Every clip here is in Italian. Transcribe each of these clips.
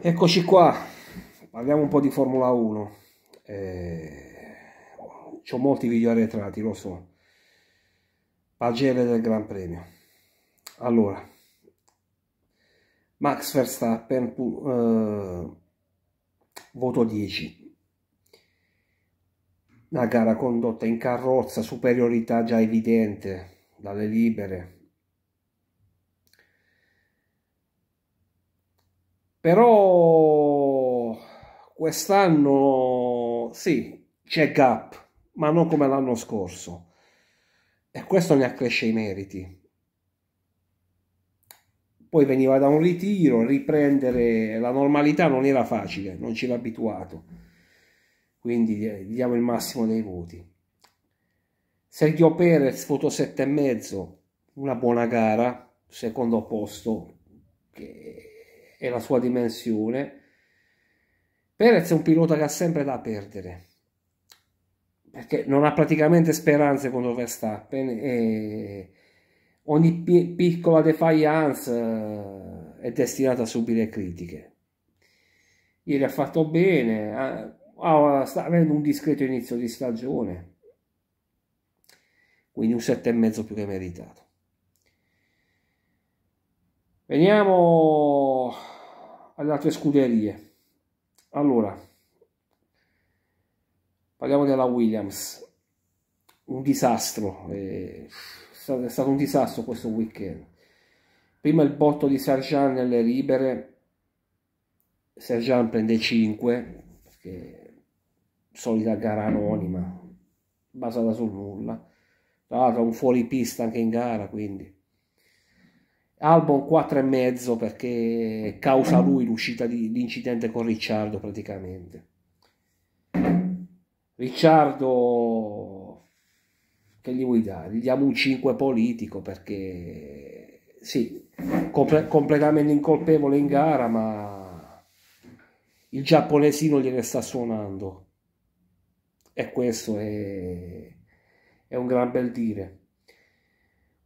Eccoci qua, parliamo un po' di Formula 1. Eh, ho molti video arretrati, lo so. Pagelle del Gran Premio. Allora, Max Verstappen, eh, voto 10. Una gara condotta in carrozza, superiorità già evidente dalle libere, però quest'anno sì, c'è gap, ma non come l'anno scorso. E questo ne accresce i meriti. Poi veniva da un ritiro, riprendere la normalità non era facile, non ci era abituato. Quindi eh, diamo il massimo dei voti. Sergio Perez, e mezzo una buona gara, secondo posto, che e la sua dimensione, Perez è un pilota che ha sempre da perdere perché non ha praticamente speranze contro Verstappen e ogni pi piccola defiance eh, è destinata a subire critiche. Ieri ha fatto bene, ha, ha, sta avendo un discreto inizio di stagione, quindi un 7,5 più che meritato. Veniamo alle altre scuderie. Allora, parliamo della Williams. Un disastro, eh, è stato un disastro questo weekend. Prima il botto di Sarjan nelle libere, Sergian prende 5 perché solita gara anonima basata sul nulla tra l'altro un fuori pista anche in gara quindi Albon 4,5 perché causa lui l'uscita di, l'incidente con Ricciardo praticamente. Ricciardo, che gli vuoi dare? Gli diamo un 5 politico perché sì, comple- completamente incolpevole in gara, ma il giapponesino gliene sta suonando. E questo è, è un gran bel dire.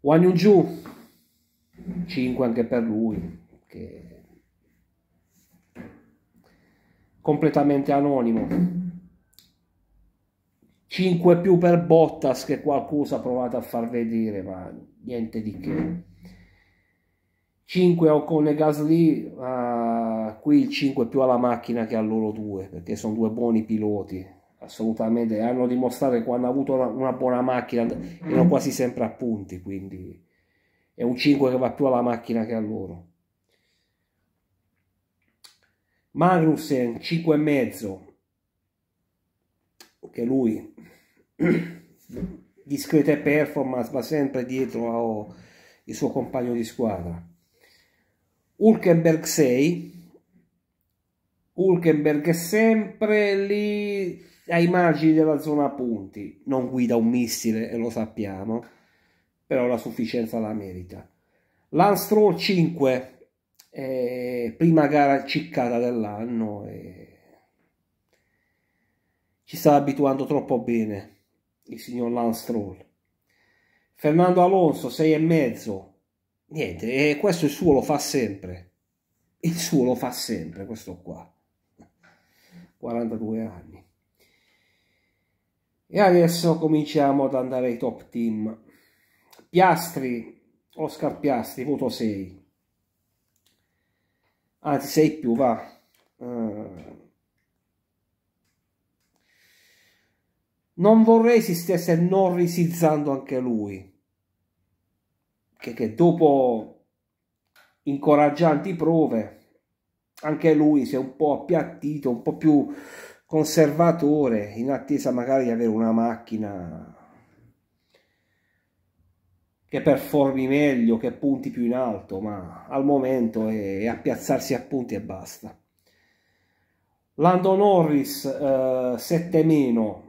Ju. 5 anche per lui, che completamente anonimo. 5 più per Bottas che qualcosa ha provato a far vedere, ma niente di che. 5 Ocon e Gasly, uh, qui il 5 più alla macchina che a loro due, perché sono due buoni piloti, assolutamente, hanno dimostrato che quando hanno avuto una, una buona macchina erano quasi sempre a punti, quindi è un 5 che va più alla macchina che a loro. Magnussen 5,5 che lui discreta performance va sempre dietro al oh, suo compagno di squadra. Hulkenberg 6 Hulkenberg è sempre lì ai margini della zona punti, non guida un missile e lo sappiamo però la sufficienza la merita. L'Anstro 5, eh, prima gara ciccata dell'anno eh, ci sta abituando troppo bene il signor Lance Fernando Alonso 6 e mezzo, niente, eh, questo il suo lo fa sempre, il suo lo fa sempre, questo qua, 42 anni. E adesso cominciamo ad andare ai top team. Piastri, Oscar Piastri, voto 6. Anzi, 6 più, va. Uh. Non vorrei si stesse non risizzando anche lui. Che, che dopo incoraggianti prove, anche lui si è un po' appiattito, un po' più conservatore, in attesa magari di avere una macchina che performi meglio, che punti più in alto, ma al momento è, a piazzarsi a punti e basta. Lando Norris, eh, 7 meno.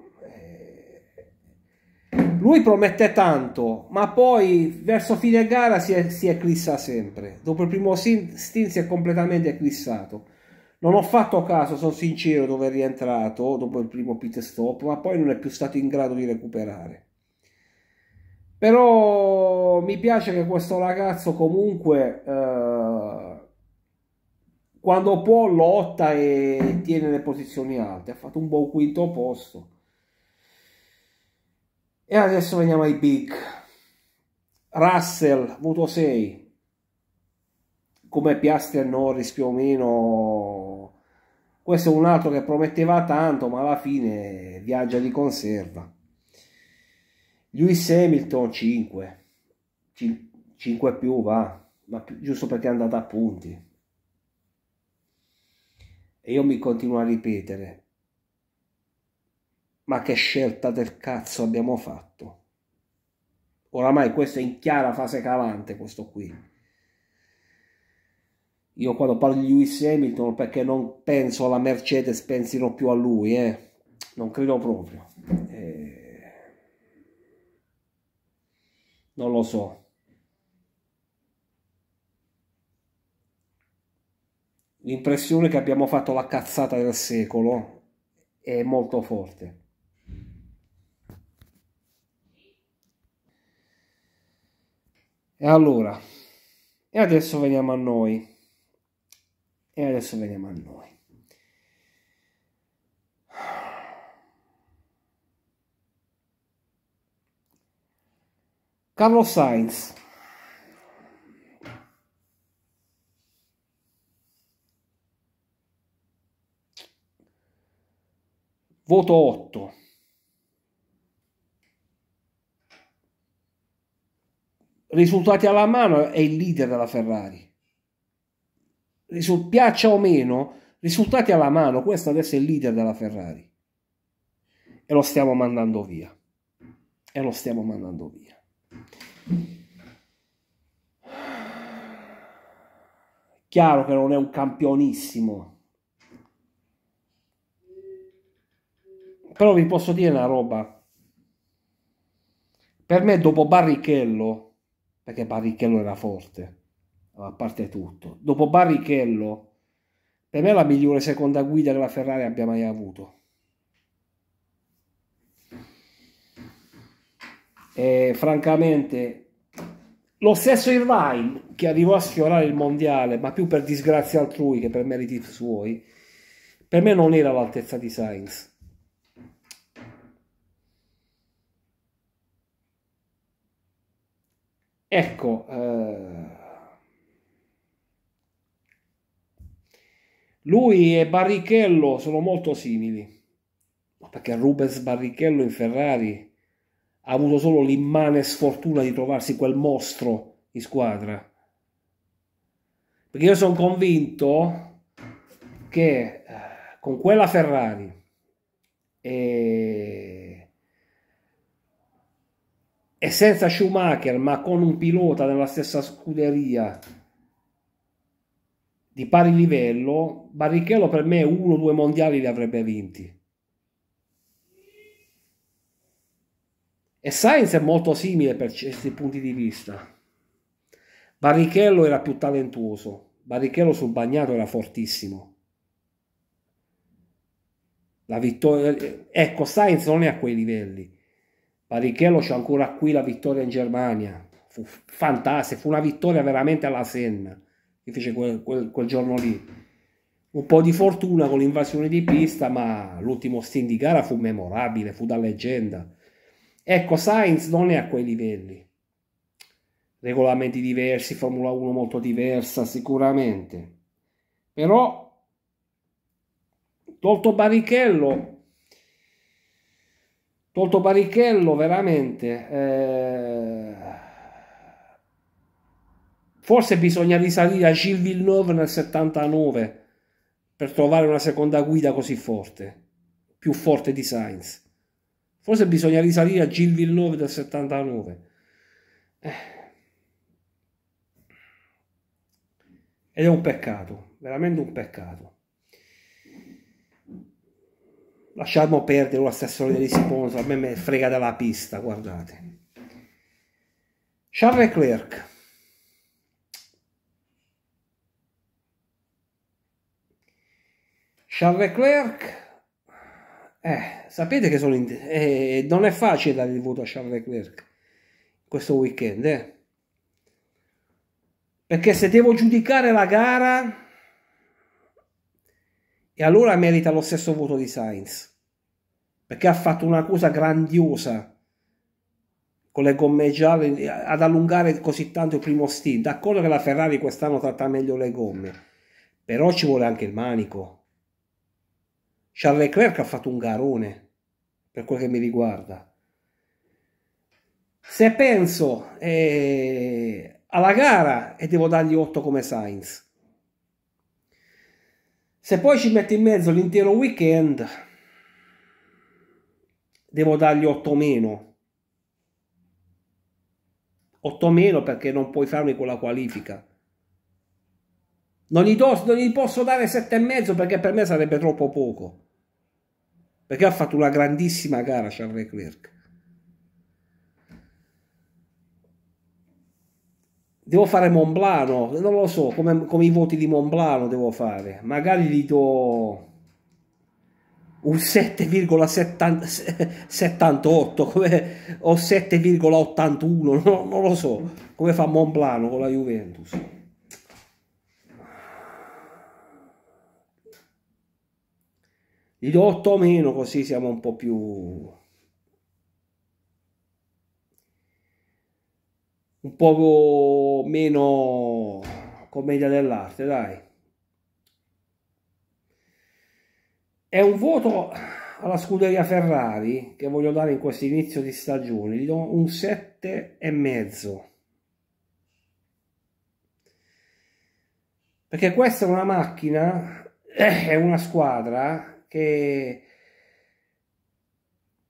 Eh, lui promette tanto, ma poi verso fine gara si, si eclissa sempre. Dopo il primo stint si è completamente eclissato. Non ho fatto caso, sono sincero, dove è rientrato dopo il primo pit stop, ma poi non è più stato in grado di recuperare però mi piace che questo ragazzo comunque eh, quando può lotta e tiene le posizioni alte ha fatto un buon quinto posto e adesso veniamo ai big Russell voto 6 come Piastri e Norris più o meno questo è un altro che prometteva tanto ma alla fine viaggia di conserva Lewis Hamilton 5, 5 più va, ma più, giusto perché è andata a punti. E io mi continuo a ripetere, ma che scelta del cazzo abbiamo fatto? Oramai questo è in chiara fase calante, questo qui. Io quando parlo di Lewis Hamilton perché non penso alla Mercedes pensino più a lui, eh. non credo proprio non lo so. L'impressione che abbiamo fatto la cazzata del secolo è molto forte. E allora, e adesso veniamo a noi. E adesso veniamo a noi. Carlos Sainz. Voto 8. Risultati alla mano è il leader della Ferrari. Risul- piaccia o meno, risultati alla mano, questo adesso è il leader della Ferrari. E lo stiamo mandando via. E lo stiamo mandando via. Chiaro che non è un campionissimo. Però vi posso dire una roba. Per me dopo Barrichello, perché Barrichello era forte, a parte tutto, dopo Barrichello, per me è la migliore seconda guida che la Ferrari abbia mai avuto eh, francamente lo stesso Irvine che arrivò a sfiorare il mondiale ma più per disgrazia altrui che per meriti suoi per me non era all'altezza di Sainz ecco eh, lui e Barrichello sono molto simili perché Rubens Barrichello in Ferrari ha avuto solo l'immane sfortuna di trovarsi quel mostro in squadra. Perché io sono convinto che eh, con quella Ferrari e, e senza Schumacher, ma con un pilota della stessa scuderia di pari livello, Barrichello per me uno o due mondiali li avrebbe vinti E Sainz è molto simile per certi punti di vista. Barrichello era più talentuoso, Barrichello sul bagnato era fortissimo. La vittoria, ecco, Sainz non è a quei livelli. Barrichello c'è ancora qui la vittoria in Germania, fu fantastica, fu una vittoria veramente alla Senna che fece quel, quel, quel giorno lì. Un po' di fortuna con l'invasione di pista, ma l'ultimo stint di gara fu memorabile, fu da leggenda Ecco, Sainz non è a quei livelli. Regolamenti diversi, Formula 1 molto diversa sicuramente. Però, tolto Barrichello, tolto Barrichello, veramente... Eh, forse bisogna risalire a Gilles Villeneuve nel 79 per trovare una seconda guida così forte, più forte di Sainz. Forse bisogna risalire a Gil Villeneuve del 79. Eh. Ed è un peccato, veramente un peccato. Lasciamo perdere la stazione dei sponsor, a me mi frega dalla pista, guardate. Charles Leclerc. Charles Leclerc eh, sapete che sono in... eh, non è facile dare il voto a Charles Leclerc questo weekend, eh? Perché se devo giudicare la gara, e allora merita lo stesso voto di Sainz, perché ha fatto una cosa grandiosa con le gomme gialle ad allungare così tanto il primo stint. D'accordo che la Ferrari quest'anno tratta meglio le gomme, però ci vuole anche il manico Charles Leclerc ha fatto un garone per quel che mi riguarda. Se penso eh, alla gara e devo dargli 8 come Sainz. Se poi ci metto in mezzo l'intero weekend, devo dargli 8 meno. 8 meno perché non puoi farmi con la qualifica. Non gli, do, non gli posso dare 7,5 perché per me sarebbe troppo poco perché ha fatto una grandissima gara Charles Leclerc. Devo fare Monblano, non lo so, come, come i voti di Monblano devo fare. Magari gli do un 7,78 come, o 7,81, non, non, lo so, come fa Monblano con la Juventus. gli do 8 o meno così siamo un po' più un po' meno commedia dell'arte dai è un voto alla scuderia Ferrari che voglio dare in questo inizio di stagione gli do un 7 e mezzo perché questa è una macchina eh, è una squadra che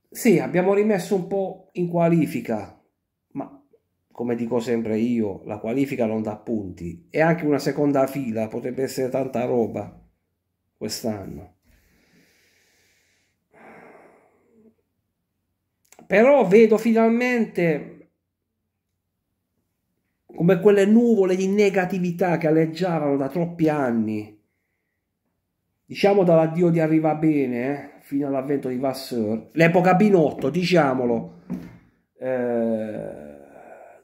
sì, abbiamo rimesso un po' in qualifica, ma come dico sempre io, la qualifica non dà punti e anche una seconda fila potrebbe essere tanta roba quest'anno. Però vedo finalmente come quelle nuvole di negatività che alleggiavano da troppi anni diciamo dall'addio di Arriva Bene eh, fino all'avvento di Vasseur, l'epoca Binotto, diciamolo, eh,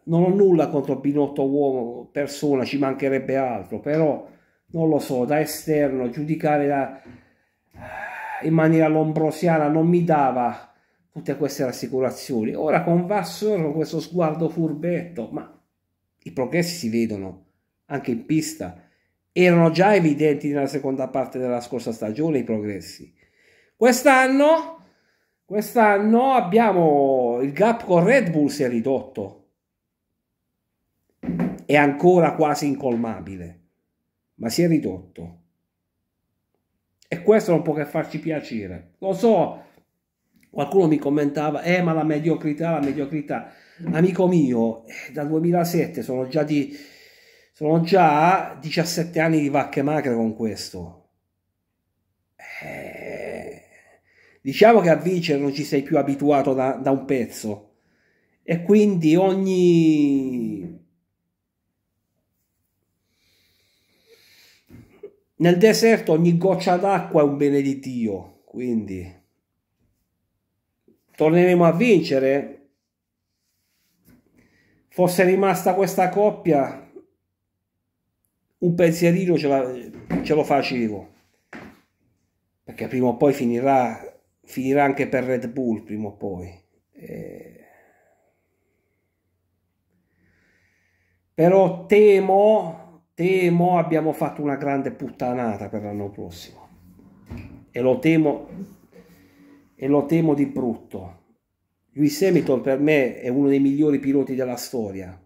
non ho nulla contro Binotto uomo, persona, ci mancherebbe altro, però non lo so, da esterno giudicare da, eh, in maniera lombrosiana non mi dava tutte queste rassicurazioni. Ora con Vasseur, con questo sguardo furbetto, ma i progressi si vedono anche in pista erano già evidenti nella seconda parte della scorsa stagione i progressi. Quest'anno, quest'anno abbiamo il gap con Red Bull si è ridotto. È ancora quasi incolmabile, ma si è ridotto. E questo non può che farci piacere. Lo so, qualcuno mi commentava, eh ma la mediocrità, la mediocrità. Amico mio, eh, dal 2007 sono già di sono già 17 anni di vacche magre con questo. Eh, diciamo che a vincere non ci sei più abituato da, da un pezzo. E quindi ogni... Nel deserto ogni goccia d'acqua è un bene di Dio, quindi torneremo a vincere. Fosse rimasta questa coppia, un pensierino ce, la, ce lo facevo, perché prima o poi finirà, finirà anche per Red Bull, prima o poi. Eh. Però temo, temo abbiamo fatto una grande puttanata per l'anno prossimo. E lo temo, e lo temo di brutto. Lewis Hamilton per me è uno dei migliori piloti della storia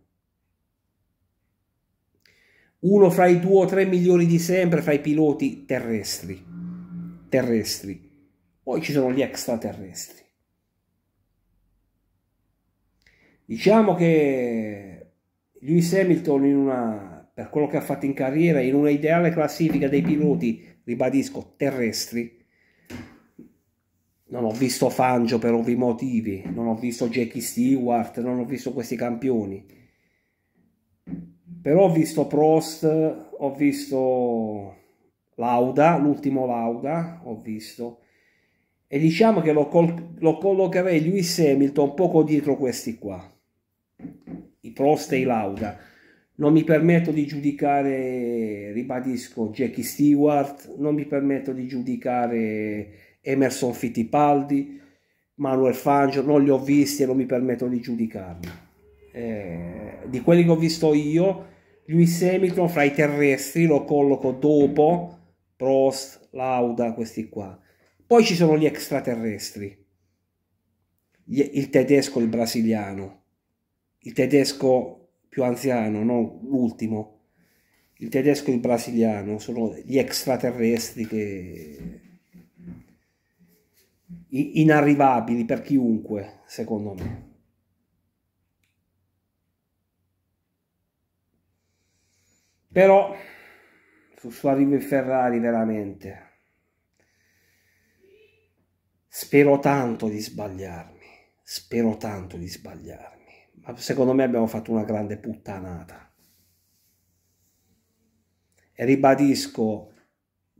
uno fra i due o tre migliori di sempre fra i piloti terrestri. Terrestri. Poi ci sono gli extraterrestri. Diciamo che Lewis Hamilton, una, per quello che ha fatto in carriera, in una ideale classifica dei piloti, ribadisco, terrestri, non ho visto Fangio per ovvi motivi, non ho visto Jackie Stewart, non ho visto questi campioni però ho visto Prost, ho visto Lauda, l'ultimo Lauda, ho visto, e diciamo che lo, lo collocherei Lewis Hamilton poco dietro questi qua, i Prost e i Lauda. Non mi permetto di giudicare, ribadisco, Jackie Stewart, non mi permetto di giudicare Emerson Fittipaldi, Manuel Fangio, non li ho visti e non mi permetto di giudicarli. Eh, di quelli che ho visto io, Lewis Hamilton fra i terrestri lo colloco dopo Prost, Lauda, questi qua. Poi ci sono gli extraterrestri, il tedesco, il brasiliano, il tedesco più anziano, no? l'ultimo, il tedesco e il brasiliano, sono gli extraterrestri che... inarrivabili per chiunque, secondo me. però sul suo arrivo in Ferrari veramente spero tanto di sbagliarmi spero tanto di sbagliarmi ma secondo me abbiamo fatto una grande puttanata e ribadisco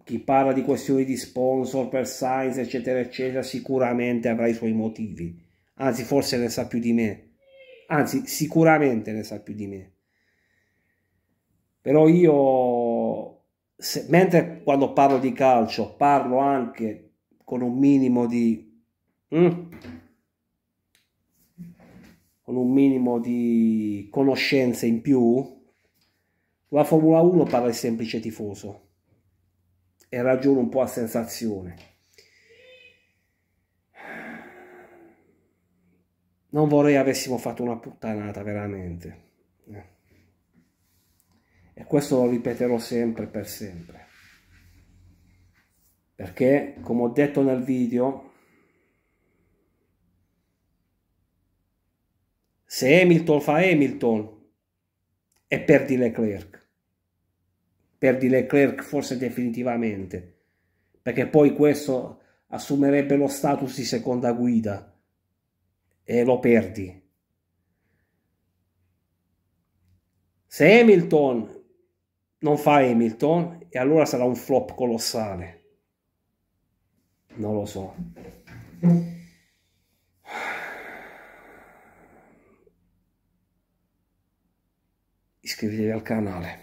chi parla di questioni di sponsor per Sainz eccetera eccetera sicuramente avrà i suoi motivi anzi forse ne sa più di me anzi sicuramente ne sa più di me però io se, mentre quando parlo di calcio parlo anche con un minimo di mm, con un minimo di conoscenze in più la Formula 1 parla di semplice tifoso e ragiono un po' a sensazione non vorrei avessimo fatto una puttanata veramente e questo lo ripeterò sempre per sempre. Perché, come ho detto nel video, se Hamilton fa Hamilton e perdi Leclerc, perdi Leclerc forse definitivamente, perché poi questo assumerebbe lo status di seconda guida e lo perdi. Se Hamilton non fa Hamilton e allora sarà un flop colossale. Non lo so. Iscrivetevi al canale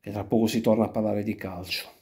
e tra poco si torna a parlare di calcio.